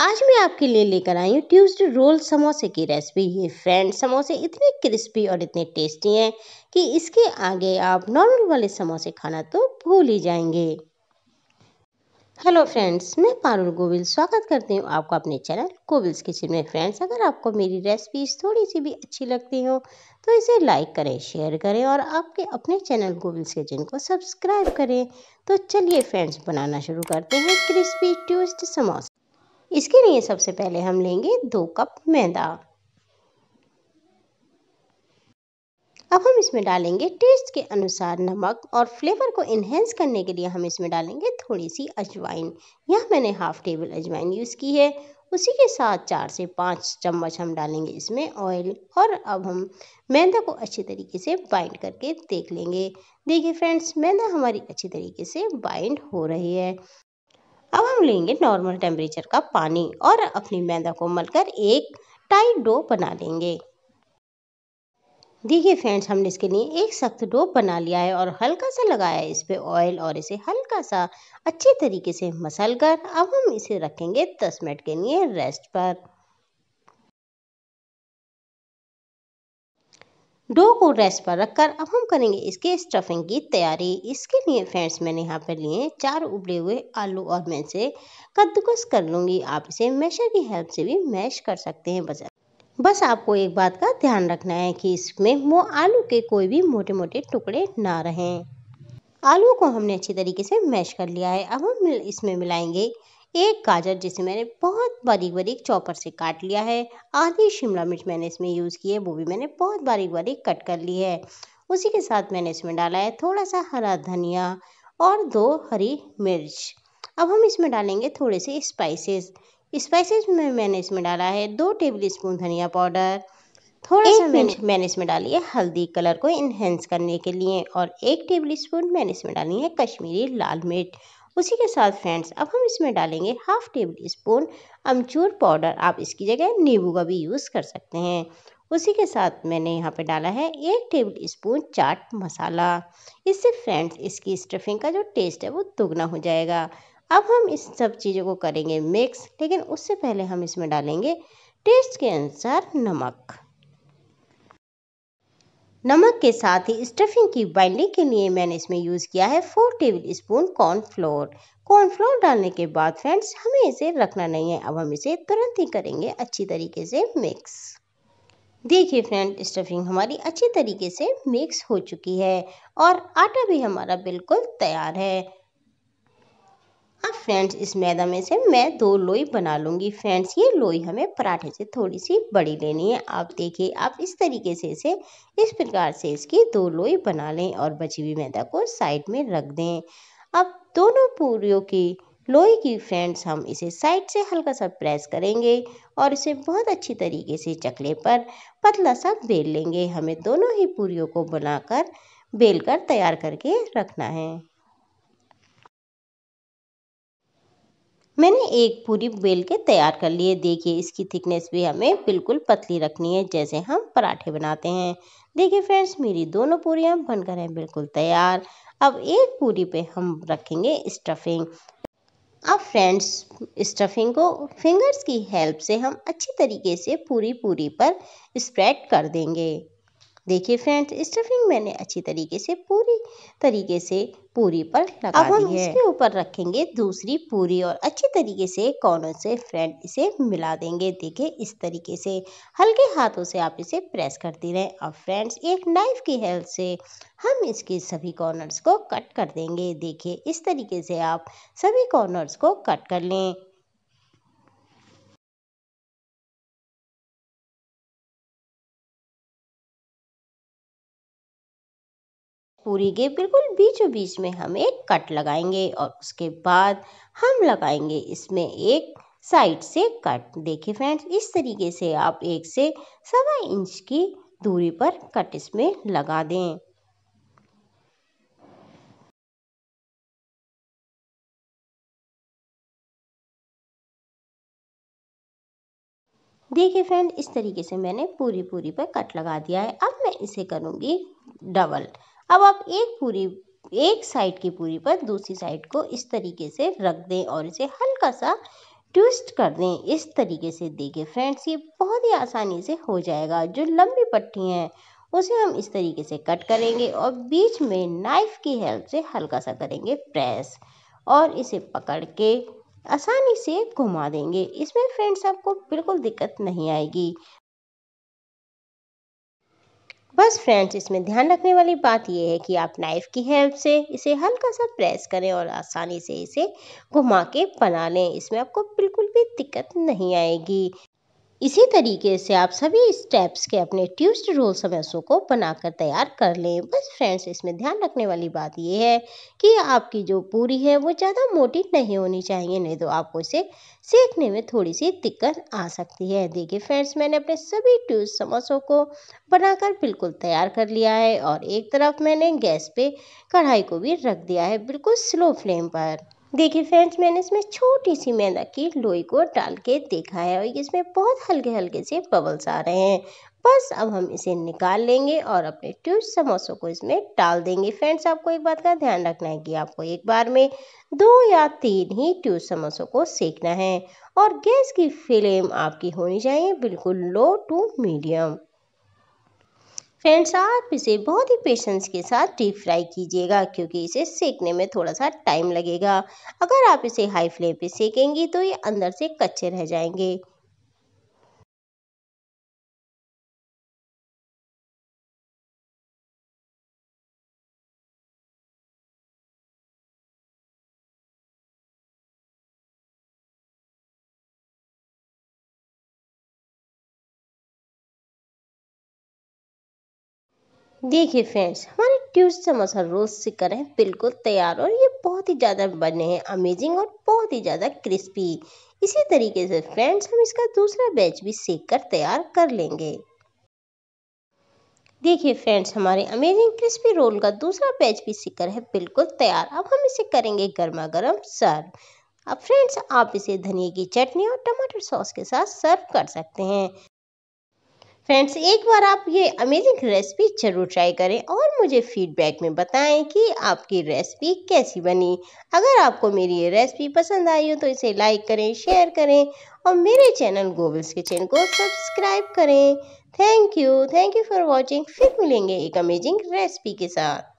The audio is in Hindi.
आज मैं आपके लिए लेकर आई हूँ ट्यूसडे रोल समोसे की रेसिपी ये फ्रेंड समोसे इतने क्रिस्पी और इतने टेस्टी हैं कि इसके आगे आप नॉर्मल वाले समोसे खाना तो भूल ही जाएंगे हेलो फ्रेंड्स मैं पारुल गोविल स्वागत करती हूँ आपका अपने चैनल गोविल्स किचन में फ्रेंड्स अगर आपको मेरी रेसिपीज थोड़ी सी भी अच्छी लगती हो तो इसे लाइक करें शेयर करें और आपके अपने चैनल गोविल्स किचन को सब्सक्राइब करें तो चलिए फ्रेंड्स बनाना शुरू करते हैं क्रिस्पी ट्यूस्ट समोसा इसके लिए सबसे पहले हम लेंगे दो कप मैदा अब हम इसमें डालेंगे टेस्ट के अनुसार नमक और फ्लेवर को इन्हेंस करने के लिए हम इसमें डालेंगे थोड़ी सी अजवाइन यह मैंने हाफ टेबल अजवाइन यूज़ की है उसी के साथ चार से पाँच चम्मच हम डालेंगे इसमें ऑयल और अब हम मैदा को अच्छे तरीके से बाइंड करके देख लेंगे देखिए फ्रेंड्स मैदा हमारी अच्छी तरीके से बाइंड हो रही है अब हम लेंगे नॉर्मल टेम्परेचर का पानी और अपनी मैदा को मलकर एक टाइट डो बना लेंगे देखिए फ्रेंड्स हमने इसके लिए एक सख्त डो बना लिया है और हल्का सा लगाया है इस पर ऑयल और इसे हल्का सा अच्छे तरीके से मसल कर अब हम इसे रखेंगे दस मिनट के लिए रेस्ट पर डो को रेस्ट पर रखकर अब हम करेंगे इसके स्टफिंग की तैयारी इसके लिए फ्रेंड्स मैंने यहाँ पर लिए चार उबले हुए आलू और मैं इसे कद्दूकस कर लूँगी आप इसे मैशर की हेल्प से भी मैश कर सकते हैं बस बस आपको एक बात का ध्यान रखना है कि इसमें वो आलू के कोई भी मोटे मोटे टुकड़े ना रहें आलू को हमने अच्छी तरीके से मैश कर लिया है अब हम इसमें मिलाएंगे एक गाजर जिसे मैंने बहुत बारीक बारीक चॉपर से काट लिया है आधी शिमला मिर्च मैंने इसमें यूज़ की है वो भी मैंने बहुत बारीक बारीक कट कर ली है उसी के साथ मैंने इसमें डाला है थोड़ा सा हरा धनिया और दो हरी मिर्च अब हम इसमें डालेंगे थोड़े से स्पाइसेस स्पाइसेस में मैंने इसमें डाला है दो टेबल स्पून धनिया पाउडर थोड़ा सा मिर्च मैंने इसमें डाली है हल्दी कलर को इन्हेंस करने के लिए और एक टेबल स्पून मैंने इसमें डाली है कश्मीरी लाल मिर्च उसी के साथ फ्रेंड्स अब हम इसमें डालेंगे half tablespoon amchur powder आप इसकी जगह नींबू का भी यूज़ कर सकते हैं उसी के साथ मैंने यहाँ पे डाला है एक टेबल स्पून चाट मसाला इससे फ्रेंड्स इसकी स्टफिंग का जो टेस्ट है वो दुगना हो जाएगा अब हम इस सब चीज़ों को करेंगे मिक्स लेकिन उससे पहले हम इसमें डालेंगे टेस्ट के अनुसार नमक नमक के साथ ही स्टफिंग की बाइंडिंग के लिए मैंने इसमें यूज़ किया है four tablespoon cornflour cornflour डालने के बाद फ्रेंड्स हमें इसे रखना नहीं है अब हम इसे तुरंत ही करेंगे अच्छी तरीके से मिक्स देखिए फ्रेंड स्टफिंग हमारी अच्छी तरीके से मिक्स हो चुकी है और आटा भी हमारा बिल्कुल तैयार है अब फ्रेंड्स इस मैदा में से मैं दो लोई बना लूँगी फ्रेंड्स ये लोई हमें पराठे से थोड़ी सी बड़ी लेनी है आप देखिए आप इस तरीके से इसे इस प्रकार से इसकी दो लोई बना लें और बची हुई मैदा को साइड में रख दें अब दोनों पूरियों की लोई की फ्रेंड्स हम इसे साइड से हल्का सा प्रेस करेंगे और इसे बहुत अच्छी तरीके से चकले पर पतला सा बेल लेंगे हमें दोनों ही पूरियों को बनाकर बेल कर तैयार करके रखना है मैंने एक पूरी बेल के तैयार कर लिए देखिए इसकी थिकनेस भी हमें बिल्कुल पतली रखनी है जैसे हम पराठे बनाते हैं देखिए फ्रेंड्स मेरी दोनों पूरियाँ बनकर हैं बिल्कुल तैयार अब एक पूरी पे हम रखेंगे स्टफिंग अब फ्रेंड्स स्टफिंग को फिंगर्स की हेल्प से हम अच्छी तरीके से पूरी पूरी पर स्प्रेड कर देंगे देखिए फ्रेंड्स स्टफिंग मैंने अच्छी तरीके से पूरी तरीके से पूरी पर लगा अब हम इसके ऊपर रखेंगे दूसरी पूरी और अच्छी तरीके से कॉर्नर से फ्रेंड इसे मिला देंगे देखिए इस तरीके से हल्के हाथों से आप इसे प्रेस करती रहें अब फ्रेंड्स एक नाइफ की हेल्प से हम इसके सभी कॉर्नर्स को कट कर देंगे देखिए इस तरीके से आप सभी कॉर्नर्स को कट कर लें पूरी के बिल्कुल बीचों बीच में हम एक कट लगाएंगे और उसके बाद हम लगाएंगे इसमें एक साइड से कट देखिए फ्रेंड्स इस तरीके से आप एक से सवा इंच की दूरी पर कट इसमें लगा दें देखिए फ्रेंड इस तरीके से मैंने पूरी पूरी पर कट लगा दिया है अब मैं इसे करूंगी डबल अब आप एक पूरी एक साइड की पूरी पर दूसरी साइड को इस तरीके से रख दें और इसे हल्का सा ट्विस्ट कर दें इस तरीके से देखिए फ्रेंड्स ये बहुत ही आसानी से हो जाएगा जो लंबी पट्टी है उसे हम इस तरीके से कट करेंगे और बीच में नाइफ़ की हेल्प से हल्का सा करेंगे प्रेस और इसे पकड़ के आसानी से घुमा देंगे इसमें फ्रेंड्स आपको बिल्कुल दिक्कत नहीं आएगी बस फ्रेंड्स इसमें ध्यान रखने वाली बात यह है कि आप नाइफ़ की हेल्प से इसे हल्का सा प्रेस करें और आसानी से इसे घुमा के बना लें इसमें आपको बिल्कुल भी दिक्कत नहीं आएगी इसी तरीके से आप सभी स्टेप्स के अपने ट्यूस्ट रोल समोसों को बनाकर तैयार कर लें बस फ्रेंड्स इसमें ध्यान रखने वाली बात यह है कि आपकी जो पूरी है वो ज़्यादा मोटी नहीं होनी चाहिए नहीं तो आपको इसे सेकने में थोड़ी सी दिक्कत आ सकती है देखिए फ्रेंड्स मैंने अपने सभी ट्यूस्ट समोसों को बनाकर बिल्कुल तैयार कर लिया है और एक तरफ मैंने गैस पे कढ़ाई को भी रख दिया है बिल्कुल स्लो फ्लेम पर देखिए फ्रेंड्स मैंने इसमें छोटी सी मैदा की लोई को डाल के देखा है और इसमें बहुत हल्के हल्के से बबल्स आ रहे हैं बस अब हम इसे निकाल लेंगे और अपने ट्यूब समोसों को इसमें डाल देंगे फ्रेंड्स आपको एक बात का ध्यान रखना है कि आपको एक बार में दो या तीन ही ट्यूब समोसों को सेकना है और गैस की फ्लेम आपकी होनी चाहिए बिल्कुल लो टू मीडियम फ्रेंड्स आप इसे बहुत ही पेशेंस के साथ डीप फ्राई कीजिएगा क्योंकि इसे सेकने में थोड़ा सा टाइम लगेगा अगर आप इसे हाई फ्लेम पे सेकेंगी तो ये अंदर से कच्चे रह जाएंगे देखिए फ्रेंड्स हमारे ट्यूज समोसा रोज से है बिल्कुल तैयार और ये बहुत ही ज़्यादा बने हैं अमेजिंग और बहुत ही ज़्यादा क्रिस्पी इसी तरीके से फ्रेंड्स हम इसका दूसरा बैच भी सेक कर तैयार कर लेंगे देखिए फ्रेंड्स हमारे अमेजिंग क्रिस्पी रोल का दूसरा बैच भी सिकर है बिल्कुल तैयार अब हम इसे करेंगे गर्मा गर्म सर्व अब फ्रेंड्स आप इसे धनिया की चटनी और टमाटर सॉस के साथ सर्व कर सकते हैं फ्रेंड्स एक बार आप ये अमेजिंग रेसिपी ज़रूर ट्राई करें और मुझे फीडबैक में बताएं कि आपकी रेसिपी कैसी बनी अगर आपको मेरी ये रेसिपी पसंद आई हो तो इसे लाइक करें शेयर करें और मेरे चैनल गोबल्स किचन को सब्सक्राइब करें thank you thank you for watching फिर मिलेंगे एक अमेजिंग रेसिपी के साथ